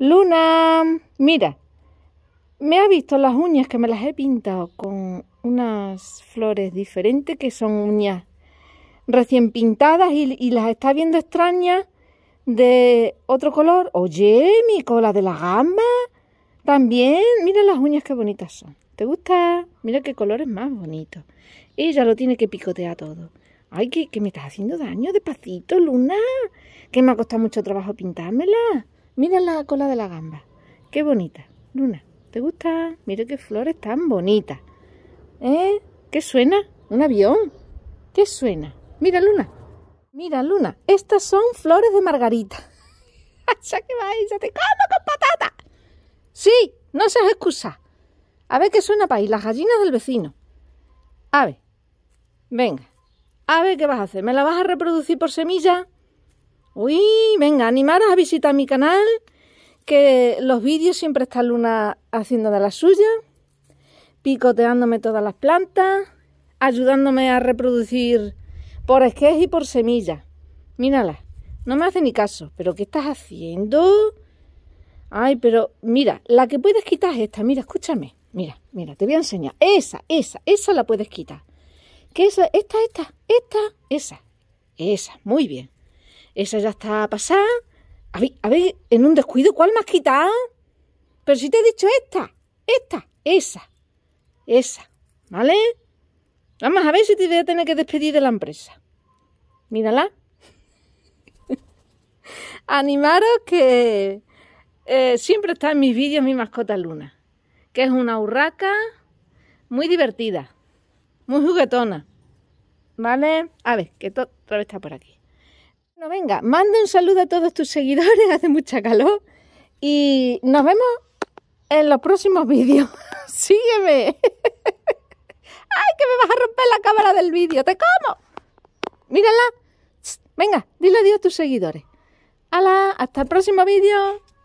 Luna, mira, me ha visto las uñas que me las he pintado con unas flores diferentes que son uñas recién pintadas y, las está viendo extrañas de otro color. Oye, mi cola de la gamba. También, mira las uñas que bonitas son. ¿Te gusta? Mira qué colores más bonitos. Ella lo tiene que picotear todo. Ay, que, que me estás haciendo daño despacito, Luna. Que me ha costado mucho trabajo pintármela. Mira la cola de la gamba. Qué bonita. Luna, ¿te gusta? Mira qué flores tan bonitas. ¿Eh? ¿Qué suena? ¿Un avión? ¿Qué suena? Mira, Luna. Mira, Luna. Estas son flores de margarita. ya que va ya te como con patata. Sí, no seas excusa. A ver qué suena para Las gallinas del vecino. A ver. Venga. A ver qué vas a hacer. ¿Me la vas a reproducir por semilla? Uy, venga, animaros a visitar mi canal, que los vídeos siempre está Luna haciendo de la suya, picoteándome todas las plantas, ayudándome a reproducir por esquejes y por semillas. Mírala, no me hace ni caso. ¿Pero qué estás haciendo? Ay, pero mira, la que puedes quitar es esta. Mira, escúchame. Mira, mira, te voy a enseñar. Esa, esa, esa la puedes quitar. ¿Qué es esta, esta, esta, esa, esa. Muy bien. Esa ya está pasada. A ver, a ver, en un descuido, ¿cuál me has quitado? Pero si te he dicho esta, esta, esa, esa, ¿vale? Vamos a ver si te voy a tener que despedir de la empresa. Mírala. Animaros que eh, siempre está en mis vídeos mi mascota Luna, que es una urraca muy divertida, muy juguetona. ¿Vale? A ver, que otra vez está por aquí. Bueno, venga, manda un saludo a todos tus seguidores, hace mucha calor y nos vemos en los próximos vídeos. Sígueme. ¡Ay, que me vas a romper la cámara del vídeo! ¡Te como! Mírala. Venga, dile adiós a tus seguidores. ¡Hala! ¡Hasta el próximo vídeo!